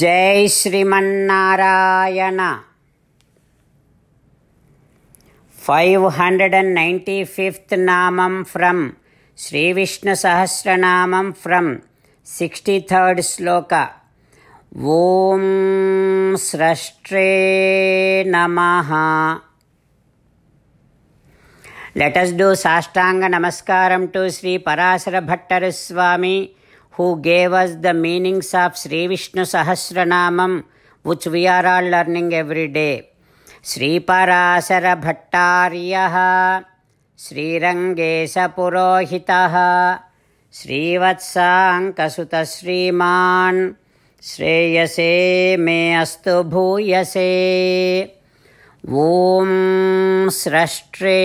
జై Srimannarayana five hundred and ninety fifth namam from Sri Vishnu Sahasranamam from sixty third shloka Om Srashtre nama let us do sashtanga namaskaram to Sri Parasara Bhattar Swami who gave us the meanings of Sri Vishnu Sahasranamam, which we are all learning every day. Sri Parasara Bhattariyaha, Sri Rangesa Purohitaha, Sri Vatsankasuta Sriman, श्रेयसे मे अस्तु भूयसे ॐ स्रष्ट्रे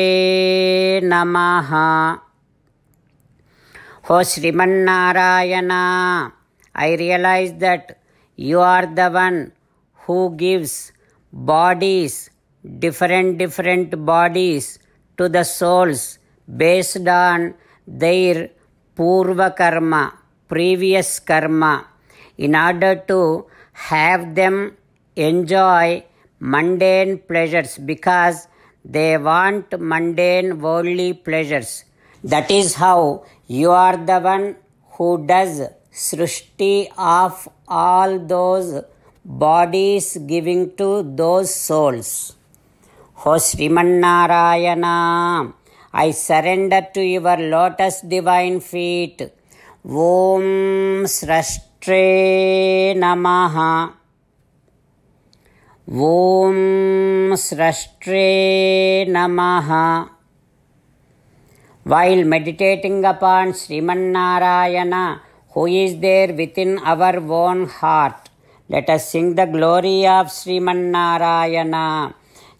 नमः O oh, Sriman Narayana, I realize that you are the one who gives bodies, different, different bodies to the souls based on their purva karma, previous karma, in order to have them enjoy mundane pleasures because they want mundane worldly pleasures that is how you are the one who does Srushti of all those bodies giving to those souls. O Srimannarayana, I surrender to your lotus divine feet. Om Srashtre Namaha. Om Srashtre Namaha. While meditating upon Sriman Narayana, who is there within our own heart, let us sing the glory of Sriman Narayana.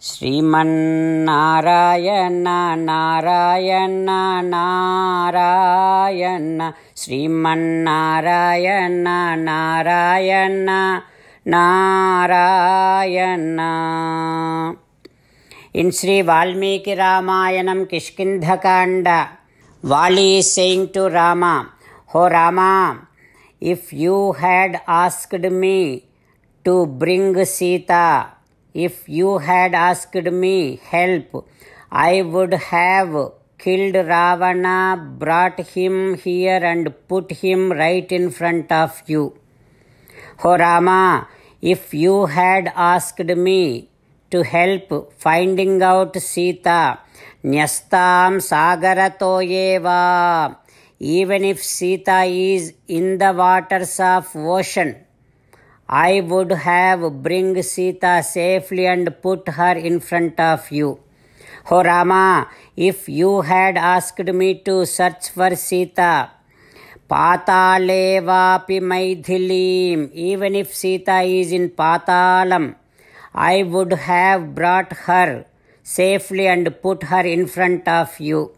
Srimannarayana Narayana Narayana Srimannarayana Narayana Narayana In Sri Valmiki Ramayanam Kishkindhakanda, Vali is saying to Rama, Ho Rama, if you had asked me to bring Sita, if you had asked me help, I would have killed Ravana, brought him here and put him right in front of you. Ho Rama, if you had asked me to help finding out Sita. Nyastam sagaratoyeva. Even if Sita is in the waters of ocean, I would have bring Sita safely and put her in front of you. Ho Rama, if you had asked me to search for Sita, Patalevapi Maithilim, even if Sita is in Patalam, I would have brought her safely and put her in front of you.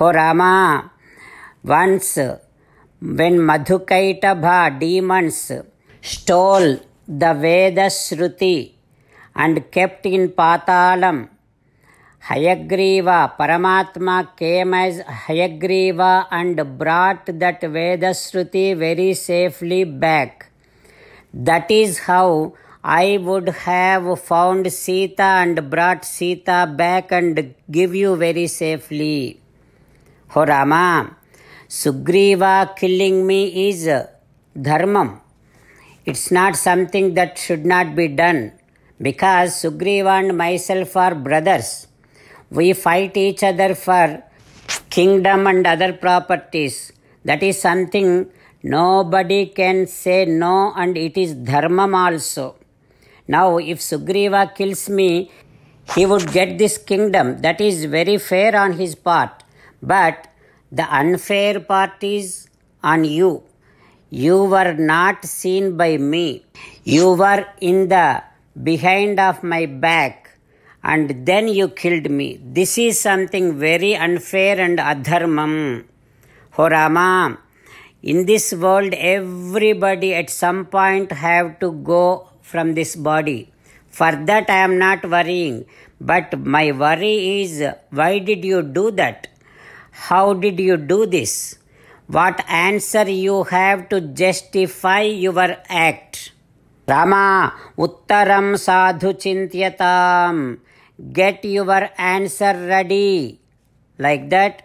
O Rama, once when Madhukaitaba demons stole the Veda Shruti and kept in Patalam, Hayagriva, Paramatma came as Hayagriva and brought that Veda Shruti very safely back. That is how I would have found Sita and brought Sita back and give you very safely. O Rama, Sugriva killing me is dharmam. It's not something that should not be done because Sugriva and myself are brothers. We fight each other for kingdom and other properties. That is something nobody can say no, and it is dharmam also. Now, if Sugriva kills me, he would get this kingdom. That is very fair on his part. But the unfair part is on you. You were not seen by me. You were in the behind of my back and then you killed me. This is something very unfair and adharmam. Ho Rama, in this world everybody at some point have to go from this body. For that, I am not worrying. But my worry is why did you do that? How did you do this? What answer you have to justify your act? Rama, Uttaram Sadhu Chintyatam. Get your answer ready. Like that,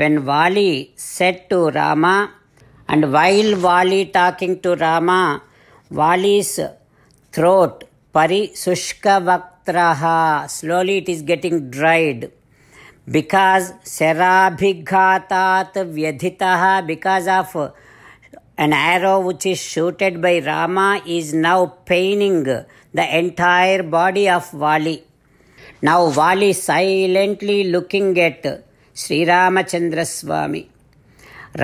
when Wali said to Rama, and while Wali talking to Rama, Wali's throat pari parisushkavaktraha slowly it is getting dried because sarabhighatat vyadhitaha because of an arrow which is shooted by Rama is now paining the entire body of Vali. Now Vali silently looking at Sri Ramachandra Swami.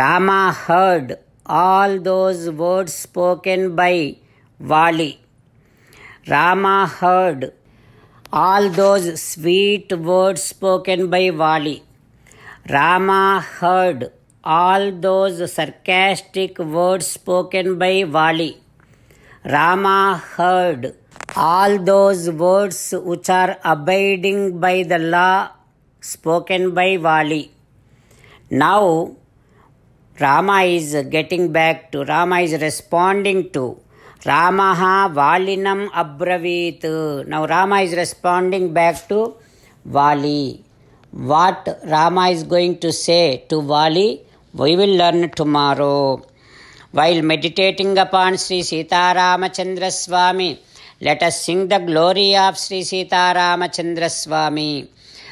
Rama heard all those words spoken by Vali. Rama heard all those sweet words spoken by Vali. Rama heard all those sarcastic words spoken by Vali. Rama heard all those words which are abiding by the law spoken by Vali. Now, Rama is getting back to, Rama is responding to రామః వాలినం అబ్రవీత్ now Rama is responding back to Vali what Rama is going to say to Vali we will learn tomorrow while meditating upon Sri Sitaramachandra Swami let us sing the glory of Sri Sitaramachandra Swami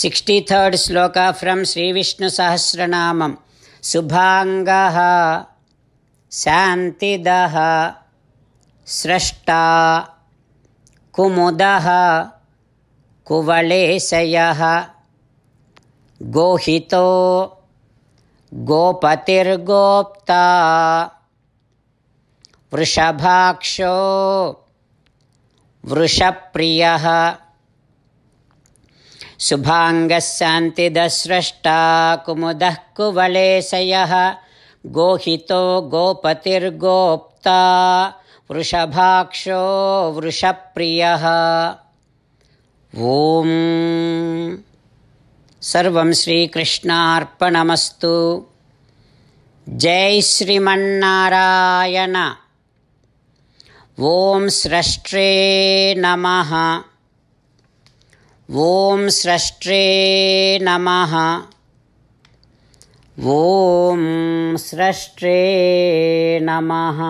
sixty third shloka from Sri Vishnu Sahasranamam शुभाङ्गः शान्तिदः स्रष्टा कुमुदः कुवलेशयः गोहितो गोपतिर्गोप्ता वृषभाक्षो वृषप्रियः शुभाङ्गः सन्तिदस्रष्टा कुमुदः कुवलेशयः गोहितो गोपतिर्गोप्ता वृषभाक्षो वृषप्रियः ॐ सर्वं श्रीकृष्णार्पणमस्तु जय श्रीमारायण ओं स्रष्ट्रे नमः ॐ सृष्टे नमः ॐ सृष्टे नमः